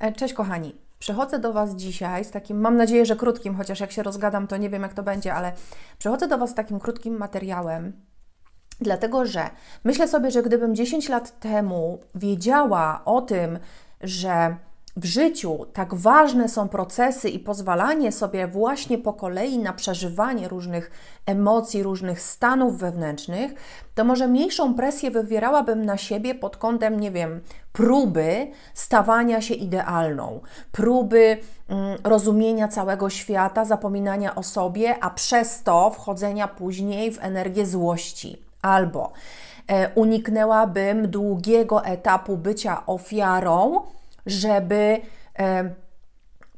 E, cześć kochani. Przychodzę do Was dzisiaj z takim, mam nadzieję, że krótkim, chociaż jak się rozgadam, to nie wiem, jak to będzie, ale przychodzę do Was z takim krótkim materiałem, dlatego że myślę sobie, że gdybym 10 lat temu wiedziała o tym, że w życiu tak ważne są procesy i pozwalanie sobie właśnie po kolei na przeżywanie różnych emocji, różnych stanów wewnętrznych, to może mniejszą presję wywierałabym na siebie pod kątem, nie wiem, próby stawania się idealną, próby mm, rozumienia całego świata, zapominania o sobie, a przez to wchodzenia później w energię złości. Albo e, uniknęłabym długiego etapu bycia ofiarą, żeby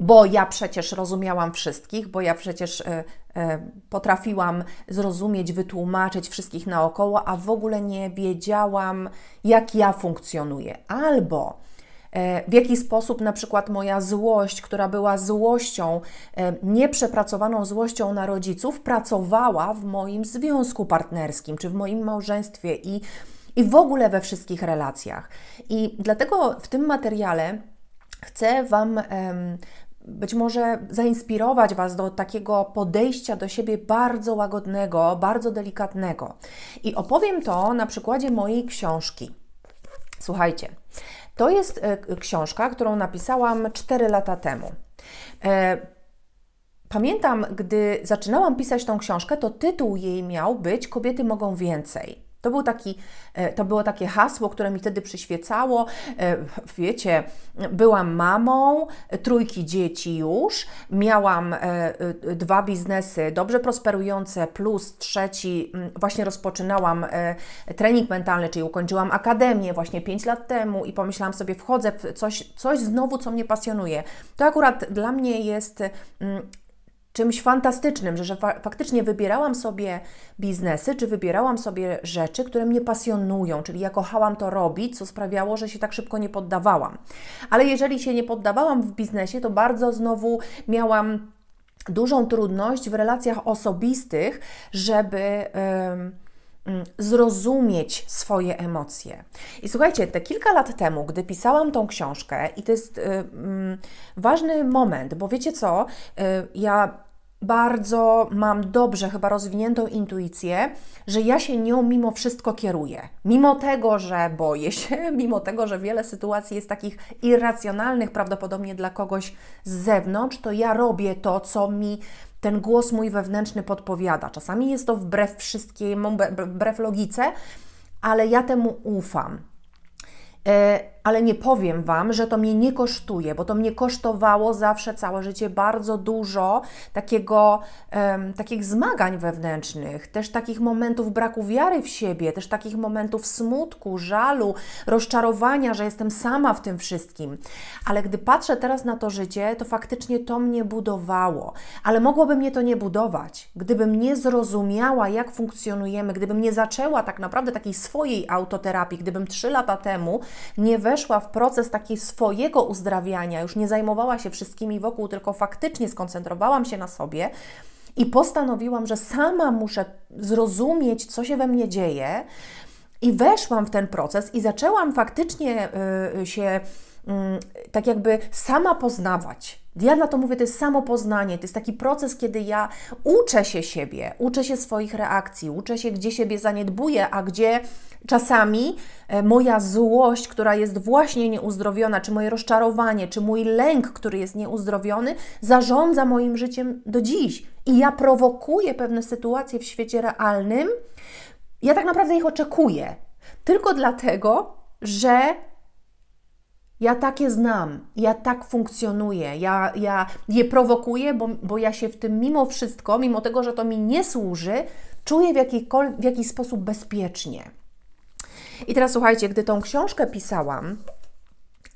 bo ja przecież rozumiałam wszystkich, bo ja przecież e, e, potrafiłam zrozumieć, wytłumaczyć wszystkich naokoło, a w ogóle nie wiedziałam, jak ja funkcjonuję, albo e, w jaki sposób na przykład moja złość, która była złością, nieprzepracowaną złością na rodziców, pracowała w moim związku partnerskim czy w moim małżeństwie i, i w ogóle we wszystkich relacjach. I dlatego w tym materiale chcę Wam być może zainspirować Was do takiego podejścia do siebie bardzo łagodnego, bardzo delikatnego. I opowiem to na przykładzie mojej książki. Słuchajcie, to jest e, książka, którą napisałam 4 lata temu. E, pamiętam, gdy zaczynałam pisać tą książkę, to tytuł jej miał być Kobiety mogą więcej. To, był taki, e, to było takie hasło, które mi wtedy przyświecało. E, wiecie, byłam mamą, e, trójki dzieci już, miałam dwa biznesy dobrze prosperujące, plus trzeci, mm, właśnie rozpoczynałam trening mentalny, czyli ukończyłam akademię właśnie 5 lat temu i pomyślałam sobie, wchodzę w coś, coś znowu, co mnie pasjonuje. To akurat dla mnie jest mm, czymś fantastycznym, że, że fa faktycznie wybierałam sobie biznesy, czy wybierałam sobie rzeczy, które mnie pasjonują, czyli ja kochałam to robić, co sprawiało, że się tak szybko nie poddawałam. Ale jeżeli się nie poddawałam w biznesie, to bardzo znowu miałam dużą trudność w relacjach osobistych, żeby. Yy, Mm, zrozumieć swoje emocje. I słuchajcie, te kilka lat temu, gdy pisałam tą książkę, i to jest y, y, ważny moment, bo wiecie co, y, ja bardzo mam dobrze chyba rozwiniętą intuicję, że ja się nią mimo wszystko kieruję. Mimo tego, że boję się, mimo tego, że wiele sytuacji jest takich irracjonalnych prawdopodobnie dla kogoś z zewnątrz, to ja robię to, co mi ten głos mój wewnętrzny podpowiada. Czasami jest to wbrew wszystkiemu, wbrew logice, ale ja temu ufam. E, ale nie powiem Wam, że to mnie nie kosztuje, bo to mnie kosztowało zawsze całe życie bardzo dużo takiego, um, takich zmagań wewnętrznych, też takich momentów braku wiary w siebie, też takich momentów smutku, żalu, rozczarowania, że jestem sama w tym wszystkim. Ale gdy patrzę teraz na to życie, to faktycznie to mnie budowało, ale mogłoby mnie to nie budować, gdybym nie zrozumiała, jak funkcjonujemy, gdybym nie zaczęła tak naprawdę takiej swojej autoterapii, gdybym trzy lata temu nie we weszła w proces takiego swojego uzdrawiania, już nie zajmowała się wszystkimi wokół, tylko faktycznie skoncentrowałam się na sobie i postanowiłam, że sama muszę zrozumieć, co się we mnie dzieje. I weszłam w ten proces i zaczęłam faktycznie y, y, się mm, tak jakby sama poznawać. Ja dla to mówię, to jest samo poznanie, to jest taki proces, kiedy ja uczę się siebie, uczę się swoich reakcji, uczę się, gdzie siebie zaniedbuję, a gdzie czasami e, moja złość, która jest właśnie nieuzdrowiona, czy moje rozczarowanie, czy mój lęk, który jest nieuzdrowiony, zarządza moim życiem do dziś. I ja prowokuję pewne sytuacje w świecie realnym. Ja tak naprawdę ich oczekuję. Tylko dlatego, że ja takie znam, ja tak funkcjonuję, ja, ja je prowokuję, bo, bo ja się w tym mimo wszystko, mimo tego, że to mi nie służy, czuję w, w jakiś sposób bezpiecznie. I teraz słuchajcie, gdy tą książkę pisałam,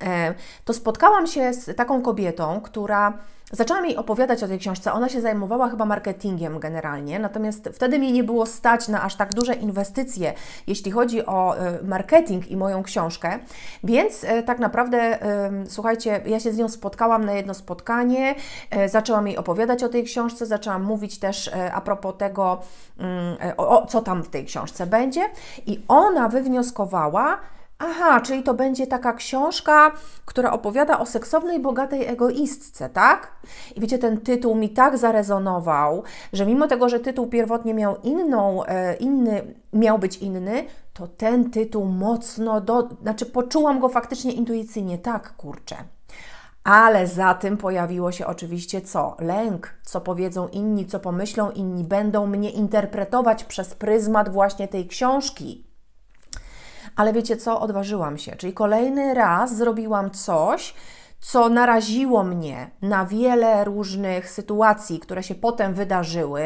E, to spotkałam się z taką kobietą, która zaczęłam jej opowiadać o tej książce. Ona się zajmowała chyba marketingiem generalnie, natomiast wtedy mi nie było stać na aż tak duże inwestycje, jeśli chodzi o e, marketing i moją książkę. Więc e, tak naprawdę, słuchajcie, ja się z nią spotkałam na jedno spotkanie, zaczęłam jej opowiadać o tej książce, zaczęłam mówić też a propos tego, mm, o, o co tam w tej książce będzie, i ona wywnioskowała, Aha, czyli to będzie taka książka, która opowiada o seksownej, bogatej egoistce, tak? I wiecie, ten tytuł mi tak zarezonował, że mimo tego, że tytuł pierwotnie miał inną, e, inny, miał być inny, to ten tytuł mocno, do, znaczy poczułam go faktycznie intuicyjnie, tak, kurczę. Ale za tym pojawiło się oczywiście co? Lęk, co powiedzą inni, co pomyślą inni, będą mnie interpretować przez pryzmat właśnie tej książki ale wiecie co, odważyłam się. Czyli kolejny raz zrobiłam coś, co naraziło mnie na wiele różnych sytuacji, które się potem wydarzyły,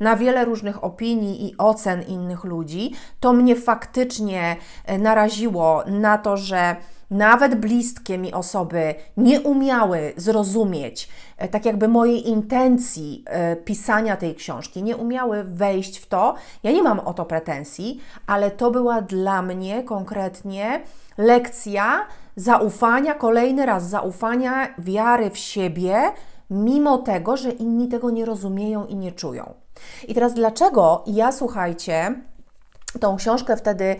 na wiele różnych opinii i ocen innych ludzi, to mnie faktycznie e, naraziło na to, że nawet bliskie mi osoby nie umiały zrozumieć, e, tak jakby mojej intencji e, pisania tej książki, nie umiały wejść w to. Ja nie mam o to pretensji, ale to była dla mnie konkretnie lekcja zaufania, kolejny raz zaufania, wiary w siebie, mimo tego, że inni tego nie rozumieją i nie czują. I teraz dlaczego ja, słuchajcie, tą książkę wtedy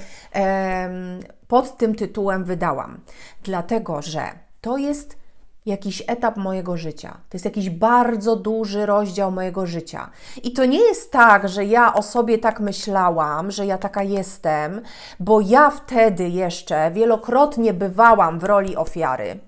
pod tym tytułem wydałam, dlatego że to jest jakiś etap mojego życia. To jest jakiś bardzo duży rozdział mojego życia. I to nie jest tak, że ja o sobie tak myślałam, że ja taka jestem, bo ja wtedy jeszcze wielokrotnie bywałam w roli ofiary.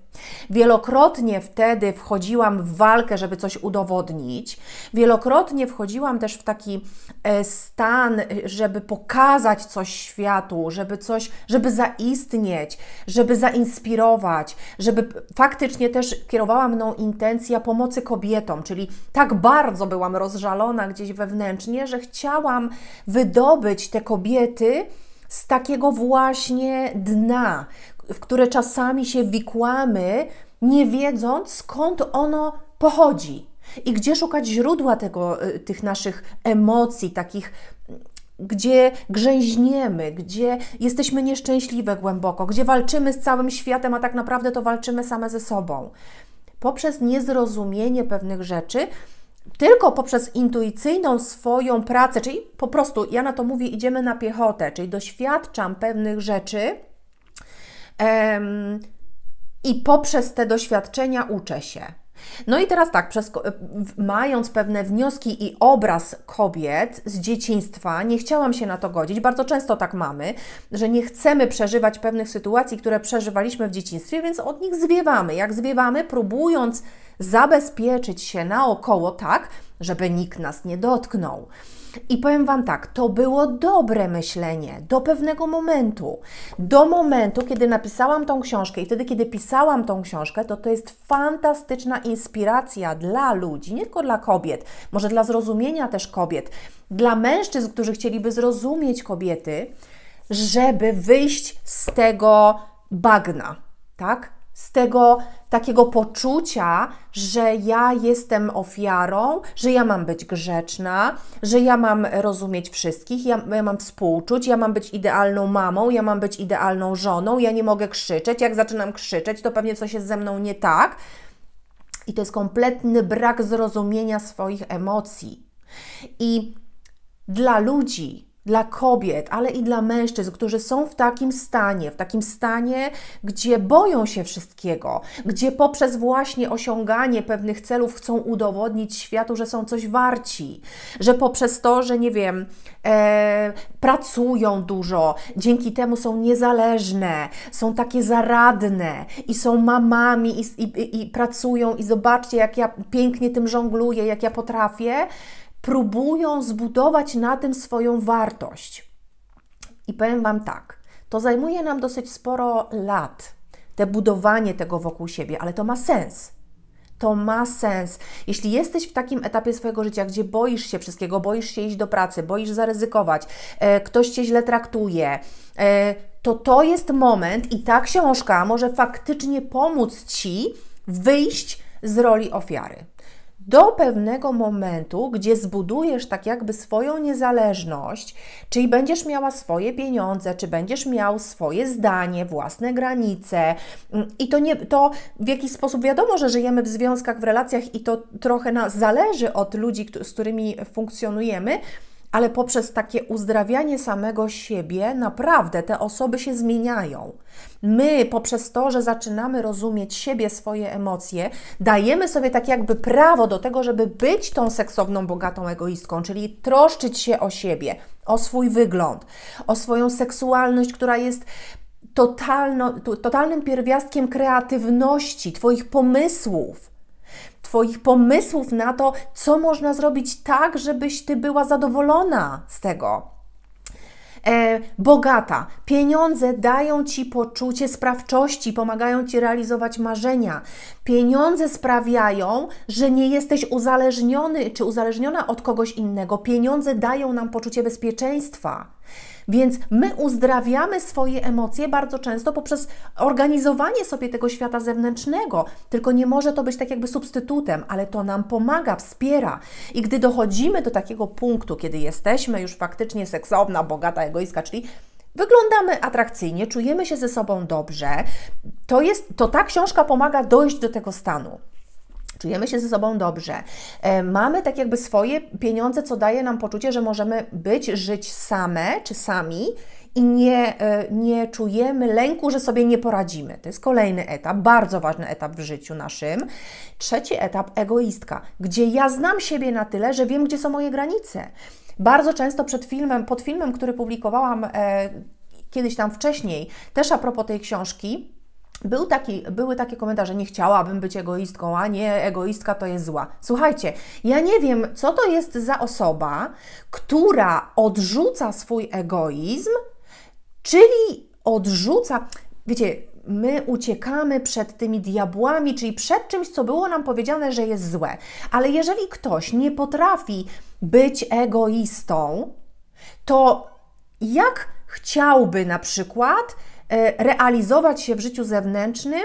Wielokrotnie wtedy wchodziłam w walkę, żeby coś udowodnić. Wielokrotnie wchodziłam też w taki e, stan, żeby pokazać coś światu, żeby coś, żeby zaistnieć, żeby zainspirować, żeby faktycznie też kierowała mną intencja pomocy kobietom, czyli tak bardzo byłam rozżalona gdzieś wewnętrznie, że chciałam wydobyć te kobiety z takiego właśnie dna, w które czasami się wikłamy, nie wiedząc skąd ono pochodzi i gdzie szukać źródła tego, e, tych naszych emocji, takich, mm, gdzie grzęźniemy, gdzie jesteśmy nieszczęśliwe głęboko, gdzie walczymy z całym światem, a tak naprawdę to walczymy same ze sobą. Poprzez niezrozumienie pewnych rzeczy, tylko poprzez intuicyjną swoją pracę, czyli po prostu, ja na to mówię, idziemy na piechotę, czyli doświadczam pewnych rzeczy i poprzez te doświadczenia uczę się. No i teraz tak, przez, mając pewne wnioski i obraz kobiet z dzieciństwa, nie chciałam się na to godzić. Bardzo często tak mamy, że nie chcemy przeżywać pewnych sytuacji, które przeżywaliśmy w dzieciństwie, więc od nich zwiewamy. Jak zwiewamy, próbując zabezpieczyć się naokoło tak, żeby nikt nas nie dotknął. I powiem Wam tak, to było dobre myślenie do pewnego momentu. Do momentu, kiedy napisałam tą książkę i wtedy, kiedy pisałam tą książkę, to to jest fantastyczna inspiracja dla ludzi, nie tylko dla kobiet, może dla zrozumienia też kobiet, dla mężczyzn, którzy chcieliby zrozumieć kobiety, żeby wyjść z tego bagna, tak? z tego takiego poczucia, że ja jestem ofiarą, że ja mam być grzeczna, że ja mam rozumieć wszystkich, ja, ja, mam współczuć, ja mam być idealną mamą, ja mam być idealną żoną, ja nie mogę krzyczeć. Jak zaczynam krzyczeć, to pewnie coś jest ze mną nie tak. I to jest kompletny brak zrozumienia swoich emocji. I dla ludzi, dla kobiet, ale i dla mężczyzn, którzy są w takim stanie, w takim stanie, gdzie boją się wszystkiego, gdzie poprzez właśnie osiąganie pewnych celów chcą udowodnić światu, że są coś warci, że poprzez to, że nie wiem, e, pracują dużo, dzięki temu są niezależne, są takie zaradne i są mamami i, i, i pracują i zobaczcie, jak ja pięknie tym żongluję, jak ja potrafię próbują zbudować na tym swoją wartość. I powiem Wam tak, to zajmuje nam dosyć sporo lat, te budowanie tego wokół siebie, ale to ma sens. To ma sens. Jeśli jesteś w takim etapie swojego życia, gdzie boisz się wszystkiego, boisz się iść do pracy, boisz zaryzykować, e, ktoś cię źle traktuje, e, to to jest moment i ta książka może faktycznie pomóc ci wyjść z roli ofiary do pewnego momentu, gdzie zbudujesz tak jakby swoją niezależność, czyli będziesz miała swoje pieniądze, czy będziesz miał swoje zdanie, własne granice. Mm, I to nie to w jakiś sposób wiadomo, że żyjemy w związkach, w relacjach i to trochę nas zależy od ludzi, z którymi funkcjonujemy ale poprzez takie uzdrawianie samego siebie naprawdę te osoby się zmieniają. My poprzez to, że zaczynamy rozumieć siebie, swoje emocje, dajemy sobie tak jakby prawo do tego, żeby być tą seksowną, bogatą egoistką, czyli troszczyć się o siebie, o swój wygląd, o swoją seksualność, która jest totalno, totalnym pierwiastkiem kreatywności, Twoich pomysłów. Twoich pomysłów na to, co można zrobić tak, żebyś Ty była zadowolona z tego. E, bogata. Pieniądze dają ci poczucie sprawczości, pomagają ci realizować marzenia. Pieniądze sprawiają, że nie jesteś uzależniony czy uzależniona od kogoś innego. Pieniądze dają nam poczucie bezpieczeństwa. Więc my uzdrawiamy swoje emocje bardzo często poprzez organizowanie sobie tego świata zewnętrznego. Tylko nie może to być tak jakby substytutem, ale to nam pomaga, wspiera. I gdy dochodzimy do takiego punktu, kiedy jesteśmy już faktycznie seksowna, bogata, egoistka, czyli wyglądamy atrakcyjnie, czujemy się ze sobą dobrze, to, jest, to ta książka pomaga dojść do tego stanu czujemy się ze sobą dobrze, e, mamy tak jakby swoje pieniądze, co daje nam poczucie, że możemy być, żyć same czy sami i nie, e, nie czujemy lęku, że sobie nie poradzimy. To jest kolejny etap, bardzo ważny etap w życiu naszym. Trzeci etap egoistka, gdzie ja znam siebie na tyle, że wiem, gdzie są moje granice. Bardzo często przed filmem, pod filmem, który publikowałam e, kiedyś tam wcześniej, też a propos tej książki, był taki, były takie komentarze, nie chciałabym być egoistką, a nie, egoistka to jest zła. Słuchajcie, ja nie wiem, co to jest za osoba, która odrzuca swój egoizm, czyli odrzuca, wiecie, my uciekamy przed tymi diabłami, czyli przed czymś, co było nam powiedziane, że jest złe. Ale jeżeli ktoś nie potrafi być egoistą, to jak chciałby na przykład E, realizować się w życiu zewnętrznym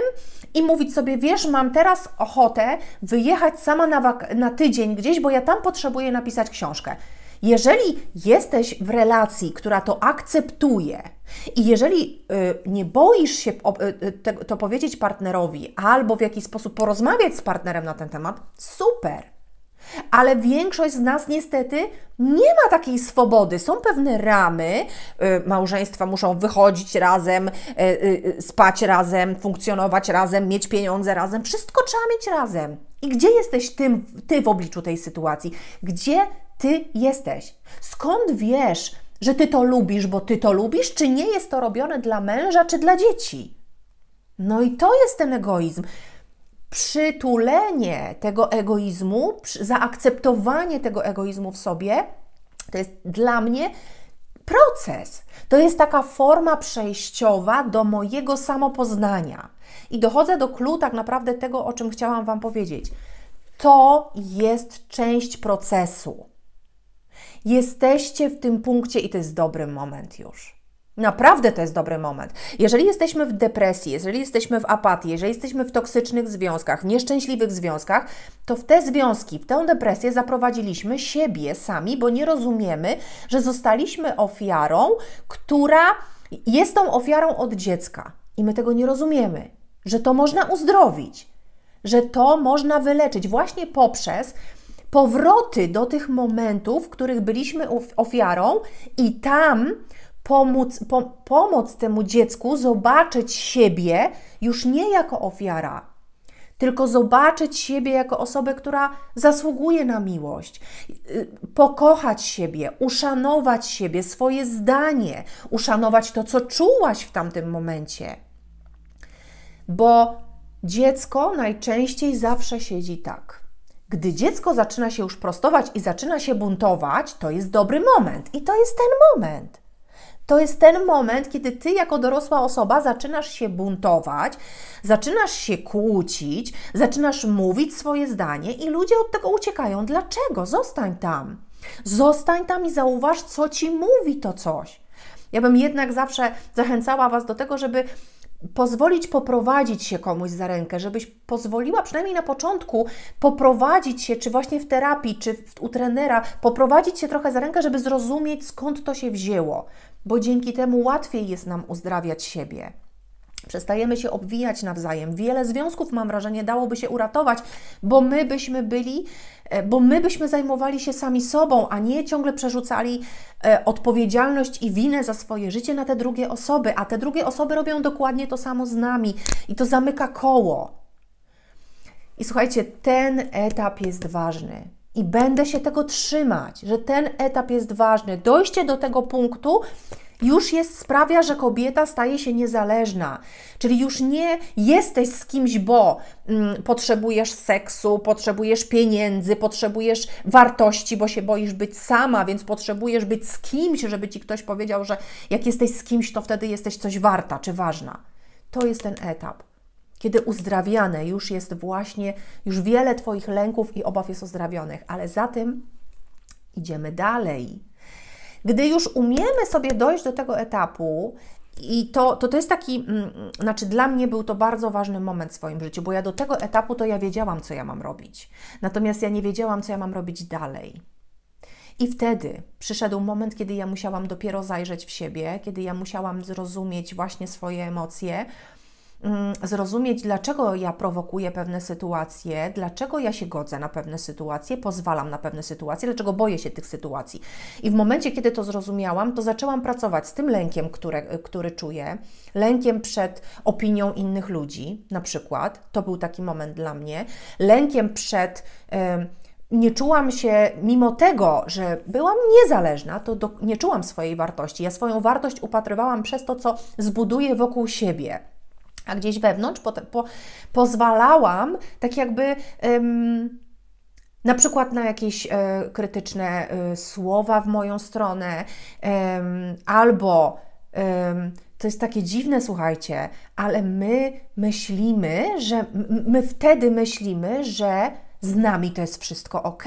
i mówić sobie, wiesz, mam teraz ochotę wyjechać sama na, na tydzień gdzieś, bo ja tam potrzebuję napisać książkę. Jeżeli jesteś w relacji, która to akceptuje, i jeżeli y, nie boisz się y, y, to powiedzieć partnerowi albo w jakiś sposób porozmawiać z partnerem na ten temat, super. Ale większość z nas niestety nie ma takiej swobody. Są pewne ramy, y, małżeństwa muszą wychodzić razem, y, y, spać razem, funkcjonować razem, mieć pieniądze razem, wszystko trzeba mieć razem. I gdzie jesteś ty, ty w obliczu tej sytuacji? Gdzie ty jesteś? Skąd wiesz, że ty to lubisz, bo ty to lubisz, czy nie jest to robione dla męża czy dla dzieci? No i to jest ten egoizm przytulenie tego egoizmu, zaakceptowanie tego egoizmu w sobie, to jest dla mnie proces. To jest taka forma przejściowa do mojego samopoznania. I dochodzę do clue tak naprawdę tego, o czym chciałam Wam powiedzieć. To jest część procesu. Jesteście w tym punkcie i to jest dobry moment już. Naprawdę to jest dobry moment. Jeżeli jesteśmy w depresji, jeżeli jesteśmy w apatii, jeżeli jesteśmy w toksycznych związkach, w nieszczęśliwych związkach, to w te związki, w tę depresję zaprowadziliśmy siebie sami, bo nie rozumiemy, że zostaliśmy ofiarą, która jest tą ofiarą od dziecka. I my tego nie rozumiemy, że to można uzdrowić, że to można wyleczyć właśnie poprzez powroty do tych momentów, w których byliśmy ofiarą i tam pomóc, po, pomóc temu dziecku zobaczyć siebie już nie jako ofiara, tylko zobaczyć siebie jako osobę, która zasługuje na miłość, y, pokochać siebie, uszanować siebie, swoje zdanie, uszanować to, co czułaś w tamtym momencie. Bo dziecko najczęściej zawsze siedzi tak. Gdy dziecko zaczyna się już prostować i zaczyna się buntować, to jest dobry moment i to jest ten moment to jest ten moment, kiedy ty jako dorosła osoba zaczynasz się buntować, zaczynasz się kłócić, zaczynasz mówić swoje zdanie i ludzie od tego uciekają. Dlaczego? Zostań tam. Zostań tam i zauważ, co ci mówi to coś. Ja bym jednak zawsze zachęcała Was do tego, żeby pozwolić poprowadzić się komuś za rękę, żebyś pozwoliła przynajmniej na początku poprowadzić się, czy właśnie w terapii, czy u trenera, poprowadzić się trochę za rękę, żeby zrozumieć skąd to się wzięło bo dzięki temu łatwiej jest nam uzdrawiać siebie. Przestajemy się obwijać nawzajem. Wiele związków, mam wrażenie, dałoby się uratować, bo my byśmy byli, e, bo my byśmy zajmowali się sami sobą, a nie ciągle przerzucali e, odpowiedzialność i winę za swoje życie na te drugie osoby, a te drugie osoby robią dokładnie to samo z nami i to zamyka koło. I słuchajcie, ten etap jest ważny i będę się tego trzymać, że ten etap jest ważny. Dojście do tego punktu już jest, sprawia, że kobieta staje się niezależna. Czyli już nie jesteś z kimś, bo mm, potrzebujesz seksu, potrzebujesz pieniędzy, potrzebujesz wartości, bo się boisz być sama, więc potrzebujesz być z kimś, żeby ci ktoś powiedział, że jak jesteś z kimś, to wtedy jesteś coś warta czy ważna. To jest ten etap kiedy uzdrawiane już jest właśnie, już wiele Twoich lęków i obaw jest ozdrawionych, ale za tym idziemy dalej. Gdy już umiemy sobie dojść do tego etapu, i to, to, to jest taki, mm, mm, znaczy dla mnie był to bardzo ważny moment w swoim życiu, bo ja do tego etapu to ja wiedziałam, co ja mam robić. Natomiast ja nie wiedziałam, co ja mam robić dalej. I wtedy przyszedł moment, kiedy ja musiałam dopiero zajrzeć w siebie, kiedy ja musiałam zrozumieć właśnie swoje emocje, Mm, zrozumieć, dlaczego ja prowokuję pewne sytuacje, dlaczego ja się godzę na pewne sytuacje, pozwalam na pewne sytuacje, dlaczego boję się tych sytuacji. I w momencie, kiedy to zrozumiałam, to zaczęłam pracować z tym lękiem, które, który czuję, lękiem przed opinią innych ludzi, na przykład, to był taki moment dla mnie, lękiem przed. nie czułam się, mimo tego, że byłam niezależna, to do, nie czułam swojej wartości. Ja swoją wartość upatrywałam przez to, co zbuduję wokół siebie a gdzieś wewnątrz po, po, pozwalałam tak jakby. Ym, na przykład na jakieś e, krytyczne e, słowa w moją stronę, albo to jest takie dziwne, słuchajcie, ale my myślimy, że my wtedy myślimy, że z nami to jest wszystko ok.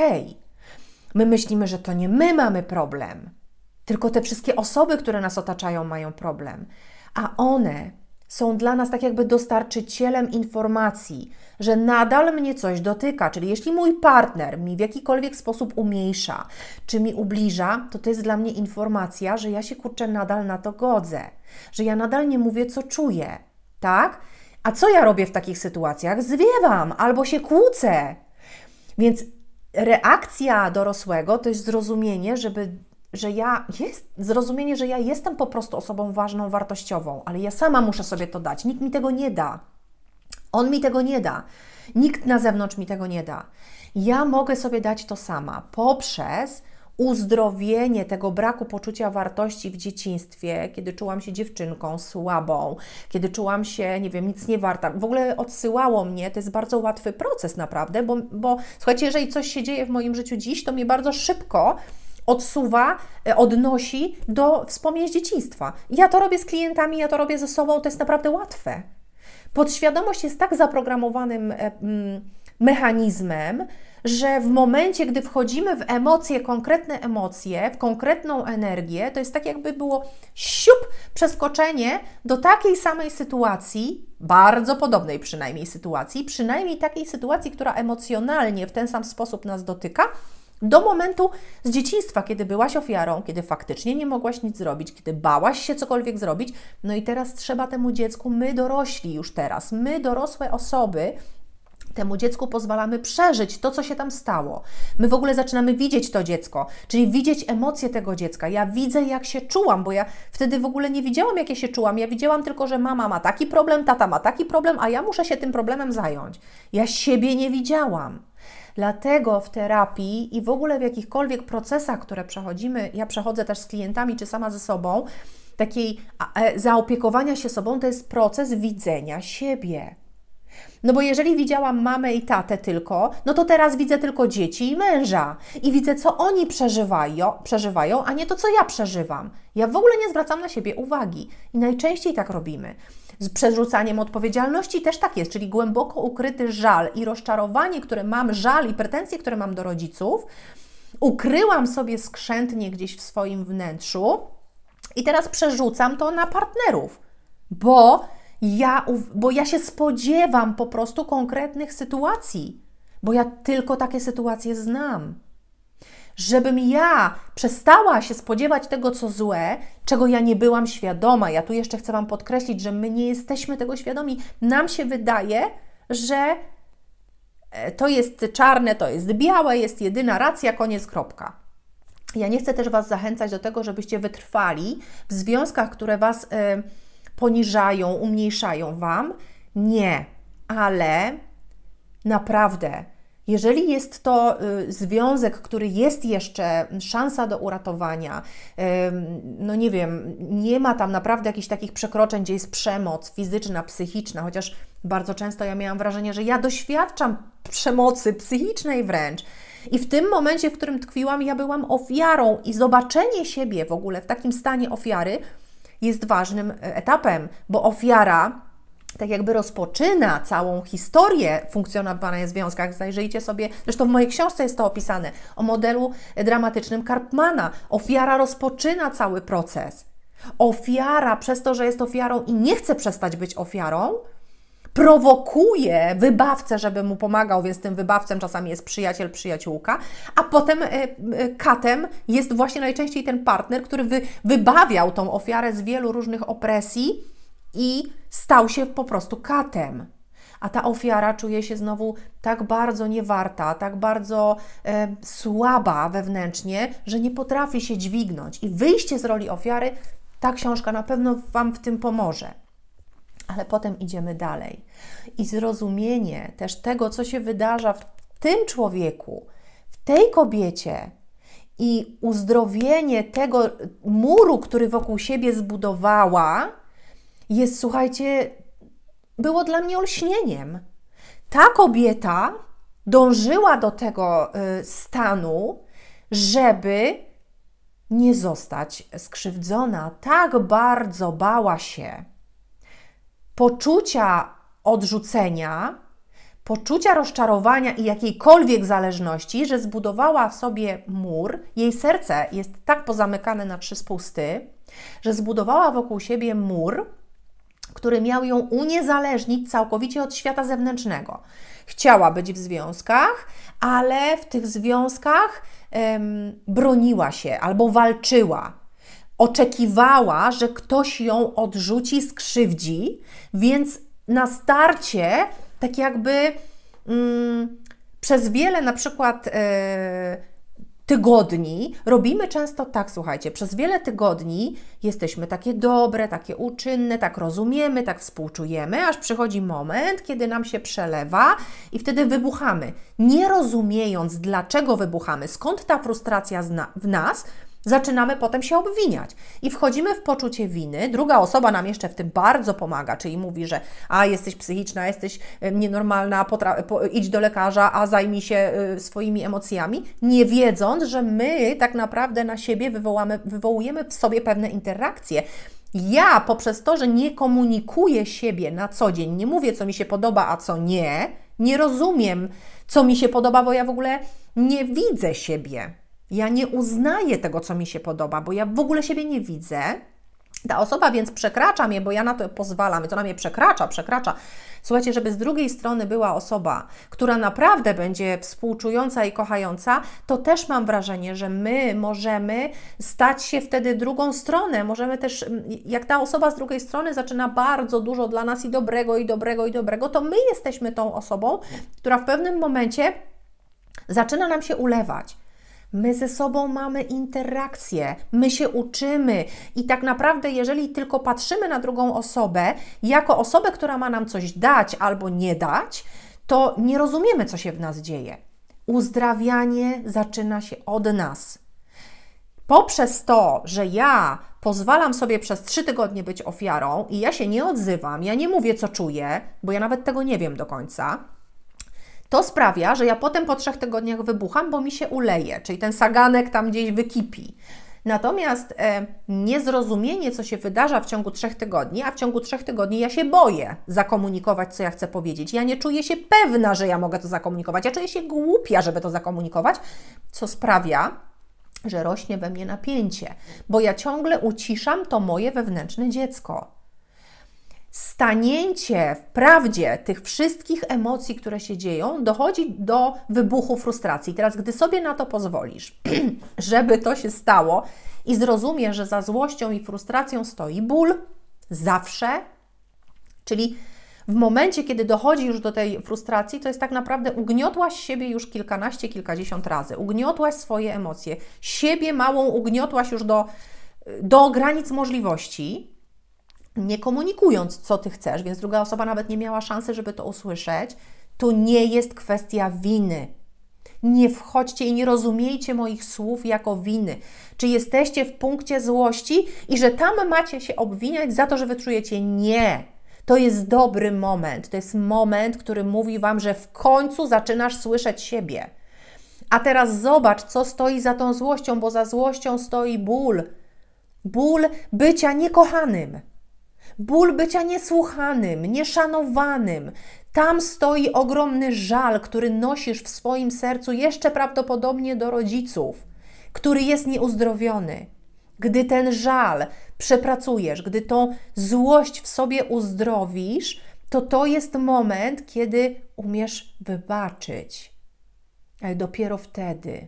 My myślimy, że to nie my mamy problem, tylko te wszystkie osoby, które nas otaczają, mają problem, a one są dla nas tak jakby dostarczycielem informacji, że nadal mnie coś dotyka. Czyli jeśli mój partner mi w jakikolwiek sposób umniejsza, czy mi ubliża, to to jest dla mnie informacja, że ja się kurczę nadal na to godzę, że ja nadal nie mówię, co czuję, tak? A co ja robię w takich sytuacjach? Zwiewam albo się kłócę. Więc reakcja dorosłego to jest zrozumienie, żeby że ja jest zrozumienie, że ja jestem po prostu osobą ważną, wartościową, ale ja sama muszę sobie to dać. Nikt mi tego nie da. On mi tego nie da. Nikt na zewnątrz mi tego nie da. Ja mogę sobie dać to sama poprzez uzdrowienie tego braku poczucia wartości w dzieciństwie, kiedy czułam się dziewczynką słabą, kiedy czułam się, nie wiem, nic nie warta. W ogóle odsyłało mnie, to jest bardzo łatwy proces naprawdę, bo, bo słuchajcie, jeżeli coś się dzieje w moim życiu dziś, to mnie bardzo szybko odsuwa, e, odnosi do wspomnień z dzieciństwa. Ja to robię z klientami, ja to robię ze sobą, to jest naprawdę łatwe. Podświadomość jest tak zaprogramowanym e, mm, mechanizmem, że w momencie, gdy wchodzimy w emocje, konkretne emocje, w konkretną energię, to jest tak, jakby było siup przeskoczenie do takiej samej sytuacji, bardzo podobnej przynajmniej sytuacji, przynajmniej takiej sytuacji, która emocjonalnie w ten sam sposób nas dotyka, do momentu z dzieciństwa, kiedy byłaś ofiarą, kiedy faktycznie nie mogłaś nic zrobić, kiedy bałaś się cokolwiek zrobić. No i teraz trzeba temu dziecku, my dorośli już teraz, my dorosłe osoby, temu dziecku pozwalamy przeżyć to, co się tam stało. My w ogóle zaczynamy widzieć to dziecko, czyli widzieć emocje tego dziecka. Ja widzę, jak się czułam, bo ja wtedy w ogóle nie widziałam, jak ja się czułam. Ja widziałam tylko, że mama ma taki problem, tata ma taki problem, a ja muszę się tym problemem zająć. Ja siebie nie widziałam. Dlatego w terapii i w ogóle w jakichkolwiek procesach, które przechodzimy, ja przechodzę też z klientami czy sama ze sobą, takiej e, zaopiekowania się sobą, to jest proces widzenia siebie. No bo jeżeli widziałam mamę i tatę tylko, no to teraz widzę tylko dzieci i męża i widzę, co oni przeżywają, przeżywają, a nie to, co ja przeżywam. Ja w ogóle nie zwracam na siebie uwagi i najczęściej tak robimy. Z przerzucaniem odpowiedzialności też tak jest, czyli głęboko ukryty żal i rozczarowanie, które mam, żal i pretensje, które mam do rodziców, ukryłam sobie skrzętnie gdzieś w swoim wnętrzu i teraz przerzucam to na partnerów, bo ja, bo ja się spodziewam po prostu konkretnych sytuacji, bo ja tylko takie sytuacje znam. Żebym ja przestała się spodziewać tego, co złe, czego ja nie byłam świadoma. Ja tu jeszcze chcę Wam podkreślić, że my nie jesteśmy tego świadomi. Nam się wydaje, że e, to jest czarne, to jest białe, jest jedyna racja, koniec, kropka. Ja nie chcę też Was zachęcać do tego, żebyście wytrwali w związkach, które Was. Yy, poniżają, umniejszają Wam. Nie, ale naprawdę, jeżeli jest to y, związek, który jest jeszcze szansa do uratowania, no nie wiem, nie ma tam naprawdę jakichś takich przekroczeń, gdzie jest przemoc fizyczna, psychiczna, chociaż bardzo często ja miałam wrażenie, że ja doświadczam przemocy psychicznej wręcz. I w tym momencie, w którym tkwiłam, ja byłam ofiarą i zobaczenie siebie w ogóle w takim stanie ofiary jest ważnym e, etapem, bo ofiara tak jakby rozpoczyna całą historię funkcjonowania w związkach. Zajrzyjcie sobie, zresztą w mojej książce jest to opisane, o modelu e, dramatycznym Karpmana. Ofiara rozpoczyna cały proces. Ofiara, przez to, że jest ofiarą i nie chce przestać być ofiarą, prowokuje wybawcę, żeby mu pomagał, więc tym wybawcem czasami jest przyjaciel, przyjaciółka, a potem e, e, katem jest właśnie najczęściej ten partner, który wy, wybawiał tą ofiarę z wielu różnych opresji i stał się po prostu katem. A ta ofiara czuje się znowu tak bardzo niewarta, tak bardzo e, słaba wewnętrznie, że nie potrafi się dźwignąć. I wyjście z roli ofiary, ta książka na pewno Wam w tym pomoże ale potem idziemy dalej. I zrozumienie też tego, co się wydarza w tym człowieku, w tej kobiecie, i uzdrowienie tego muru, który wokół siebie zbudowała, jest, słuchajcie, było dla mnie olśnieniem. Ta kobieta dążyła do tego y, stanu, żeby nie zostać skrzywdzona. Tak bardzo bała się poczucia odrzucenia, poczucia rozczarowania i jakiejkolwiek zależności, że zbudowała w sobie mur, jej serce jest tak pozamykane na trzy spusty, że zbudowała wokół siebie mur, który miał ją uniezależnić całkowicie od świata zewnętrznego. Chciała być w związkach, ale w tych związkach em, broniła się albo walczyła oczekiwała, że ktoś ją odrzuci, skrzywdzi, więc na starcie, tak jakby mm, przez wiele na przykład. Yy, tygodni robimy często tak, słuchajcie, przez wiele tygodni jesteśmy takie dobre, takie uczynne, tak rozumiemy, tak współczujemy, aż przychodzi moment, kiedy nam się przelewa i wtedy wybuchamy. Nie rozumiejąc, dlaczego wybuchamy, skąd ta frustracja w nas, zaczynamy potem się obwiniać i wchodzimy w poczucie winy. Druga osoba nam jeszcze w tym bardzo pomaga, czyli mówi, że a jesteś psychiczna, jesteś nienormalna, idź do lekarza, a zajmij się y, swoimi emocjami, nie wiedząc, że my tak naprawdę na siebie wywołamy, wywołujemy w sobie pewne interakcje. Ja poprzez to, że nie komunikuję siebie na co dzień, nie mówię, co mi się podoba, a co nie, nie rozumiem, co mi się podoba, bo ja w ogóle nie widzę siebie. Ja nie uznaję tego, co mi się podoba, bo ja w ogóle siebie nie widzę. Ta osoba więc przekracza mnie, bo ja na to pozwalam, więc ona mnie przekracza, przekracza. Słuchajcie, żeby z drugiej strony była osoba, która naprawdę będzie współczująca i kochająca, to też mam wrażenie, że my możemy stać się wtedy drugą stronę. Możemy też, jak ta osoba z drugiej strony zaczyna bardzo dużo dla nas i dobrego, i dobrego, i dobrego, to my jesteśmy tą osobą, która w pewnym momencie zaczyna nam się ulewać. My ze sobą mamy interakcję, my się uczymy i tak naprawdę, jeżeli tylko patrzymy na drugą osobę jako osobę, która ma nam coś dać albo nie dać, to nie rozumiemy, co się w nas dzieje. Uzdrawianie zaczyna się od nas. Poprzez to, że ja pozwalam sobie przez trzy tygodnie być ofiarą i ja się nie odzywam, ja nie mówię, co czuję, bo ja nawet tego nie wiem do końca to sprawia, że ja potem po trzech tygodniach wybucham, bo mi się uleje, czyli ten saganek tam gdzieś wykipi. Natomiast e, niezrozumienie, co się wydarza w ciągu trzech tygodni, a w ciągu trzech tygodni ja się boję zakomunikować, co ja chcę powiedzieć. Ja nie czuję się pewna, że ja mogę to zakomunikować. Ja czuję się głupia, żeby to zakomunikować, co sprawia, że rośnie we mnie napięcie, bo ja ciągle uciszam to moje wewnętrzne dziecko stanięcie w prawdzie tych wszystkich emocji, które się dzieją, dochodzi do wybuchu frustracji. Teraz, gdy sobie na to pozwolisz, żeby to się stało i zrozumiesz, że za złością i frustracją stoi ból, zawsze, czyli w momencie, kiedy dochodzi już do tej frustracji, to jest tak naprawdę ugniotłaś siebie już kilkanaście, kilkadziesiąt razy, ugniotłaś swoje emocje, siebie małą ugniotłaś już do, do granic możliwości, nie komunikując, co ty chcesz, więc druga osoba nawet nie miała szansy, żeby to usłyszeć, to nie jest kwestia winy. Nie wchodźcie i nie rozumiejcie moich słów jako winy. Czy jesteście w punkcie złości i że tam macie się obwiniać za to, że wyczujecie nie. To jest dobry moment. To jest moment, który mówi wam, że w końcu zaczynasz słyszeć siebie. A teraz zobacz, co stoi za tą złością, bo za złością stoi ból. Ból bycia niekochanym ból bycia niesłuchanym, nieszanowanym. Tam stoi ogromny żal, który nosisz w swoim sercu jeszcze prawdopodobnie do rodziców, który jest nieuzdrowiony. Gdy ten żal przepracujesz, gdy tą złość w sobie uzdrowisz, to to jest moment, kiedy umiesz wybaczyć. Ale dopiero wtedy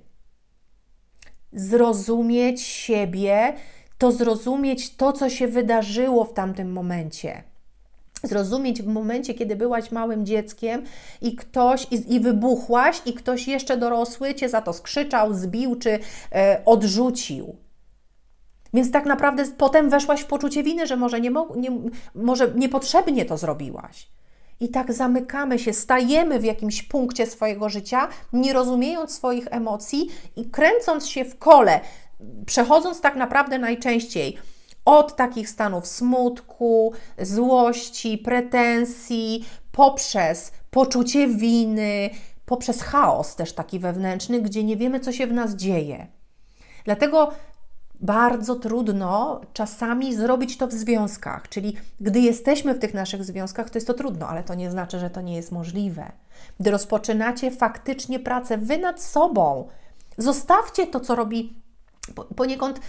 zrozumieć siebie, to zrozumieć to, co się wydarzyło w tamtym momencie zrozumieć w momencie, kiedy byłaś małym dzieckiem i ktoś, i, i, wybuchłaś, i ktoś jeszcze dorosły cię za to skrzyczał, zbił czy e, odrzucił. Więc tak naprawdę potem weszłaś w poczucie winy, że może, nie nie, może niepotrzebnie to zrobiłaś. I tak zamykamy się, stajemy w jakimś punkcie swojego życia, nie rozumiejąc swoich emocji i kręcąc się w kole, przechodząc tak naprawdę najczęściej od takich stanów smutku, złości, pretensji, poprzez poczucie winy, poprzez chaos też taki wewnętrzny, gdzie nie wiemy, co się w nas dzieje. Dlatego bardzo trudno czasami zrobić to w związkach, czyli gdy jesteśmy w tych naszych związkach, to jest to trudno, ale to nie znaczy, że to nie jest możliwe. Gdy rozpoczynacie faktycznie pracę wy nad sobą, zostawcie to, co robi Poniekąd,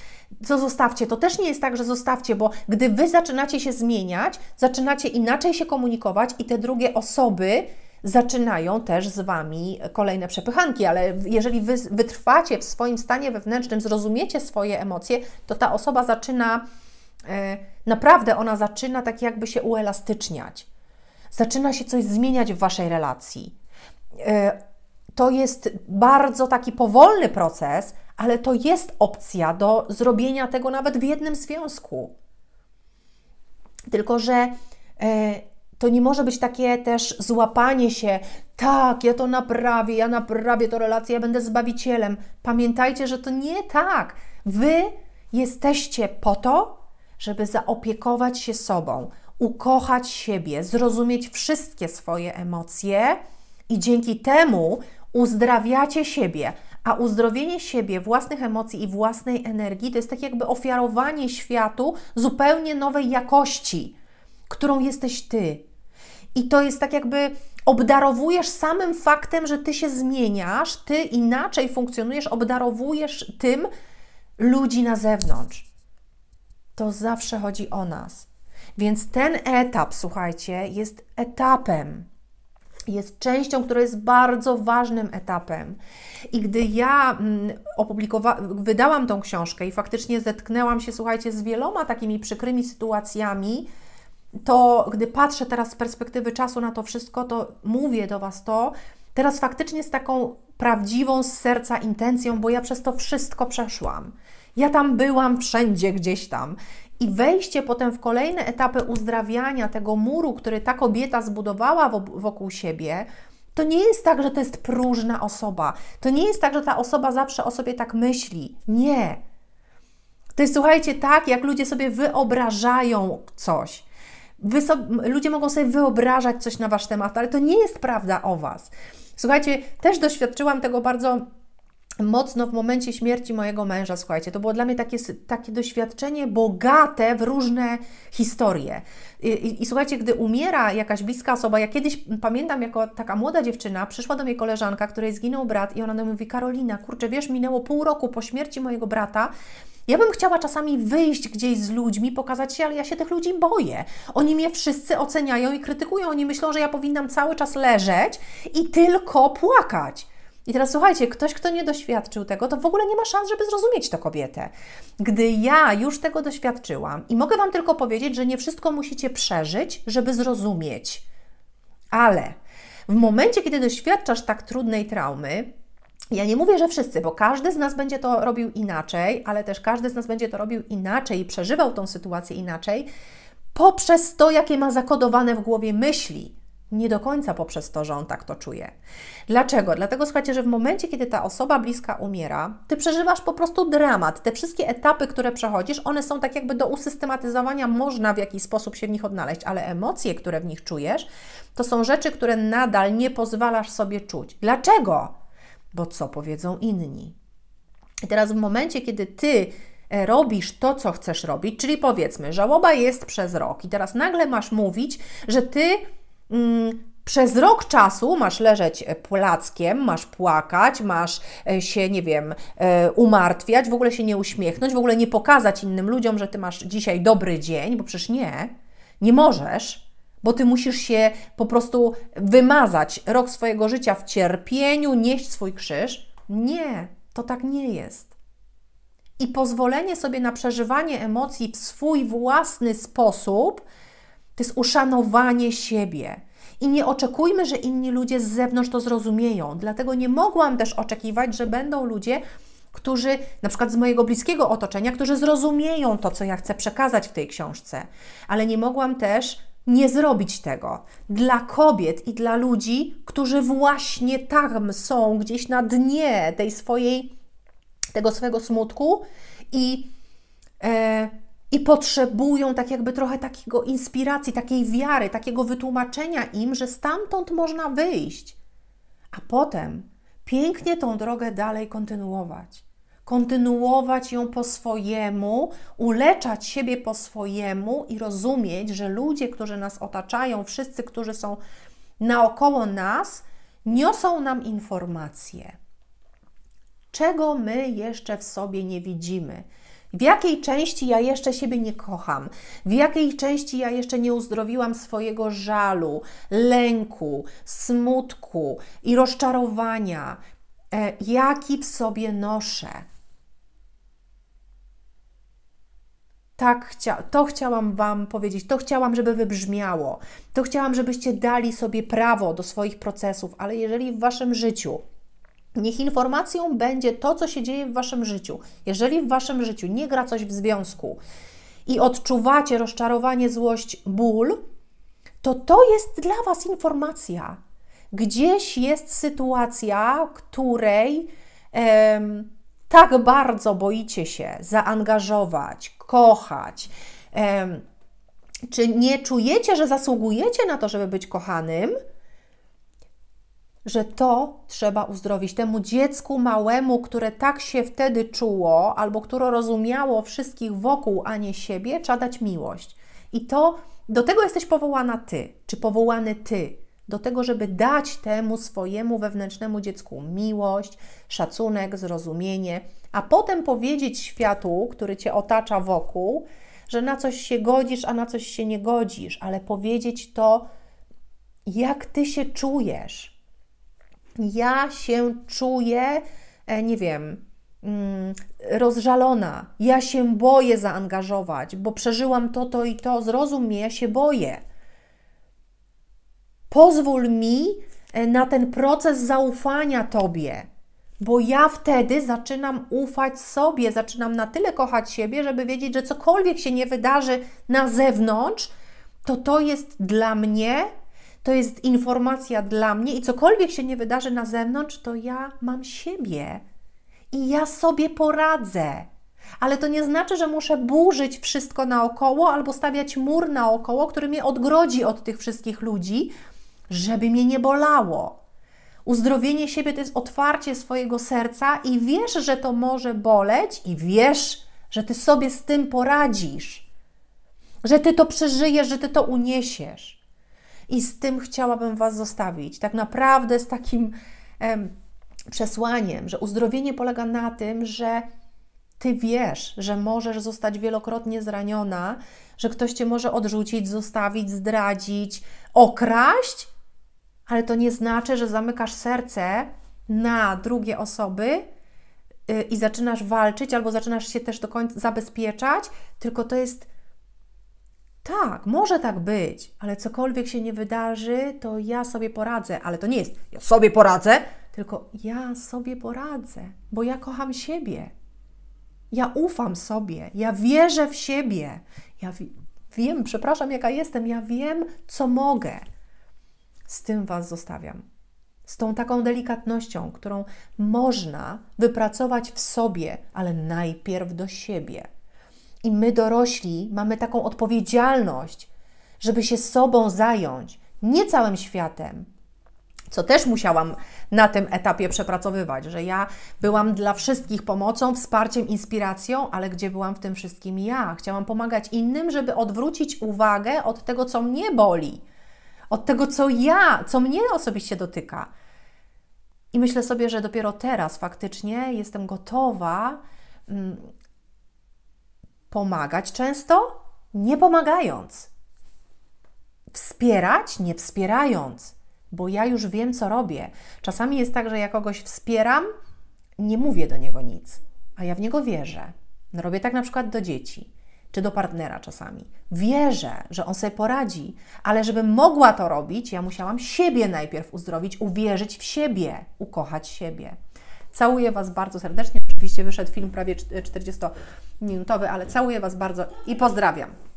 co zostawcie, to też nie jest tak, że zostawcie, bo gdy wy zaczynacie się zmieniać, zaczynacie inaczej się komunikować i te drugie osoby zaczynają też z wami kolejne przepychanki, ale jeżeli wy wytrwacie w swoim stanie wewnętrznym, zrozumiecie swoje emocje, to ta osoba zaczyna, e, naprawdę ona zaczyna tak jakby się uelastyczniać. Zaczyna się coś zmieniać w waszej relacji. E, to jest bardzo taki powolny proces, ale to jest opcja do zrobienia tego nawet w jednym związku. Tylko, że e, to nie może być takie też złapanie się, tak, ja to naprawię, ja naprawię to relację, ja będę zbawicielem. Pamiętajcie, że to nie tak. Wy jesteście po to, żeby zaopiekować się sobą, ukochać siebie, zrozumieć wszystkie swoje emocje i dzięki temu uzdrawiacie siebie, a uzdrowienie siebie, własnych emocji i własnej energii to jest tak jakby ofiarowanie światu zupełnie nowej jakości, którą jesteś ty. I to jest tak jakby obdarowujesz samym faktem, że ty się zmieniasz, ty inaczej funkcjonujesz, obdarowujesz tym ludzi na zewnątrz. To zawsze chodzi o nas. Więc ten etap, słuchajcie, jest etapem jest częścią, która jest bardzo ważnym etapem. I gdy ja mm, opublikowa- wydałam tą książkę i faktycznie zetknęłam się, słuchajcie, z wieloma takimi przykrymi sytuacjami, to gdy patrzę teraz z perspektywy czasu na to wszystko, to mówię do Was to teraz faktycznie z taką prawdziwą z serca intencją, bo ja przez to wszystko przeszłam. Ja tam byłam wszędzie gdzieś tam i wejście potem w kolejne etapy uzdrawiania tego muru, który ta kobieta zbudowała wokół siebie, to nie jest tak, że to jest próżna osoba. To nie jest tak, że ta osoba zawsze o sobie tak myśli. Nie. To jest, słuchajcie, tak, jak ludzie sobie wyobrażają coś. ludzie mogą sobie wyobrażać coś na wasz temat, ale to nie jest prawda o was. Słuchajcie, też doświadczyłam tego bardzo mocno w momencie śmierci mojego męża. Słuchajcie, to było dla mnie takie, takie doświadczenie bogate w różne historie. I, i, I, słuchajcie, gdy umiera jakaś bliska osoba, ja kiedyś pamiętam, jako taka młoda dziewczyna, przyszła do mnie koleżanka, której zginął brat, i ona do mnie mówi: Karolina, kurczę, wiesz, minęło pół roku po śmierci mojego brata. Ja bym chciała czasami wyjść gdzieś z ludźmi, pokazać się, ale ja się tych ludzi boję. Oni mnie wszyscy oceniają i krytykują. Oni myślą, że ja powinnam cały czas leżeć i tylko płakać. I teraz słuchajcie, ktoś, kto nie doświadczył tego, to w ogóle nie ma szans, żeby zrozumieć tę kobietę. Gdy ja już tego doświadczyłam i mogę Wam tylko powiedzieć, że nie wszystko musicie przeżyć, żeby zrozumieć. Ale w momencie, kiedy doświadczasz tak trudnej traumy, ja nie mówię, że wszyscy, bo każdy z nas będzie to robił inaczej, ale też każdy z nas będzie to robił inaczej i przeżywał tą sytuację inaczej, poprzez to, jakie ma zakodowane w głowie myśli nie do końca poprzez to, że on tak to czuje. Dlaczego? Dlatego słuchajcie, że w momencie, kiedy ta osoba bliska umiera, ty przeżywasz po prostu dramat. Te wszystkie etapy, które przechodzisz, one są tak jakby do usystematyzowania, można w jakiś sposób się w nich odnaleźć, ale emocje, które w nich czujesz, to są rzeczy, które nadal nie pozwalasz sobie czuć. Dlaczego? Bo co powiedzą inni? I teraz w momencie, kiedy ty e, robisz to, co chcesz robić, czyli powiedzmy, żałoba jest przez rok i teraz nagle masz mówić, że ty Mm, przez rok czasu masz leżeć e, płackiem, masz płakać, masz e, się, nie wiem, e, umartwiać, w ogóle się nie uśmiechnąć, w ogóle nie pokazać innym ludziom, że ty masz dzisiaj dobry dzień, bo przecież nie, nie możesz, bo ty musisz się po prostu wymazać rok swojego życia w cierpieniu, nieść swój krzyż. Nie, to tak nie jest. I pozwolenie sobie na przeżywanie emocji w swój własny sposób to jest uszanowanie siebie. I nie oczekujmy, że inni ludzie z zewnątrz to zrozumieją. Dlatego nie mogłam też oczekiwać, że będą ludzie, którzy, na przykład z mojego bliskiego otoczenia, którzy zrozumieją to, co ja chcę przekazać w tej książce. Ale nie mogłam też nie zrobić tego dla kobiet i dla ludzi, którzy właśnie tam są, gdzieś na dnie tej swojej, tego swojego smutku i. E, i potrzebują tak jakby trochę takiego inspiracji, takiej wiary, takiego wytłumaczenia im, że stamtąd można wyjść, a potem pięknie tą drogę dalej kontynuować. Kontynuować ją po swojemu, uleczać siebie po swojemu i rozumieć, że ludzie, którzy nas otaczają, wszyscy, którzy są naokoło nas, niosą nam informacje, czego my jeszcze w sobie nie widzimy, w jakiej części ja jeszcze siebie nie kocham? W jakiej części ja jeszcze nie uzdrowiłam swojego żalu, lęku, smutku i rozczarowania? E, jaki w sobie noszę? Tak, chcia to chciałam Wam powiedzieć, to chciałam, żeby wybrzmiało, to chciałam, żebyście dali sobie prawo do swoich procesów, ale jeżeli w Waszym życiu Niech informacją będzie to, co się dzieje w waszym życiu. Jeżeli w waszym życiu nie gra coś w związku i odczuwacie rozczarowanie, złość, ból, to to jest dla was informacja. Gdzieś jest sytuacja, której em, tak bardzo boicie się zaangażować, kochać. Em, czy nie czujecie, że zasługujecie na to, żeby być kochanym? że to trzeba uzdrowić. Temu dziecku małemu, które tak się wtedy czuło, albo które rozumiało wszystkich wokół, a nie siebie, trzeba dać miłość. I to do tego jesteś powołana ty, czy powołany ty, do tego, żeby dać temu swojemu wewnętrznemu dziecku miłość, szacunek, zrozumienie, a potem powiedzieć światu, który cię otacza wokół, że na coś się godzisz, a na coś się nie godzisz, ale powiedzieć to, jak ty się czujesz ja się czuję, e, nie wiem, mm, rozżalona, ja się boję zaangażować, bo przeżyłam to, to i to, zrozum mnie, ja się boję. Pozwól mi e, na ten proces zaufania Tobie, bo ja wtedy zaczynam ufać sobie, zaczynam na tyle kochać siebie, żeby wiedzieć, że cokolwiek się nie wydarzy na zewnątrz, to to jest dla mnie to jest informacja dla mnie i cokolwiek się nie wydarzy na zewnątrz, to ja mam siebie i ja sobie poradzę. Ale to nie znaczy, że muszę burzyć wszystko naokoło albo stawiać mur naokoło, który mnie odgrodzi od tych wszystkich ludzi, żeby mnie nie bolało. Uzdrowienie siebie to jest otwarcie swojego serca i wiesz, że to może boleć, i wiesz, że ty sobie z tym poradzisz, że ty to przeżyjesz, że ty to uniesiesz. I z tym chciałabym Was zostawić. Tak naprawdę z takim em, przesłaniem, że uzdrowienie polega na tym, że ty wiesz, że możesz zostać wielokrotnie zraniona, że ktoś cię może odrzucić, zostawić, zdradzić, okraść, ale to nie znaczy, że zamykasz serce na drugie osoby y, i zaczynasz walczyć albo zaczynasz się też do końca zabezpieczać, tylko to jest tak, może tak być, ale cokolwiek się nie wydarzy, to ja sobie poradzę. Ale to nie jest ja sobie poradzę, tylko ja sobie poradzę, bo ja kocham siebie. Ja ufam sobie, ja wierzę w siebie. Ja wi wiem, przepraszam, jaka jestem, ja wiem, co mogę. Z tym Was zostawiam. Z tą taką delikatnością, którą można wypracować w sobie, ale najpierw do siebie. I my dorośli mamy taką odpowiedzialność, żeby się sobą zająć, nie całym światem. Co też musiałam na tym etapie przepracowywać, że ja byłam dla wszystkich pomocą, wsparciem, inspiracją, ale gdzie byłam w tym wszystkim ja? Chciałam pomagać innym, żeby odwrócić uwagę od tego, co mnie boli, od tego, co ja, co mnie osobiście dotyka. I myślę sobie, że dopiero teraz faktycznie jestem gotowa mm, pomagać często, nie pomagając, wspierać, nie wspierając, bo ja już wiem, co robię. Czasami jest tak, że ja kogoś wspieram, nie mówię do niego nic, a ja w niego wierzę. No, robię tak na przykład do dzieci czy do partnera czasami. Wierzę, że on sobie poradzi, ale żebym mogła to robić, ja musiałam siebie najpierw uzdrowić, uwierzyć w siebie, ukochać siebie. Całuję Was bardzo serdecznie. Oczywiście wyszedł film prawie 40-minutowy, ale całuję Was bardzo i pozdrawiam.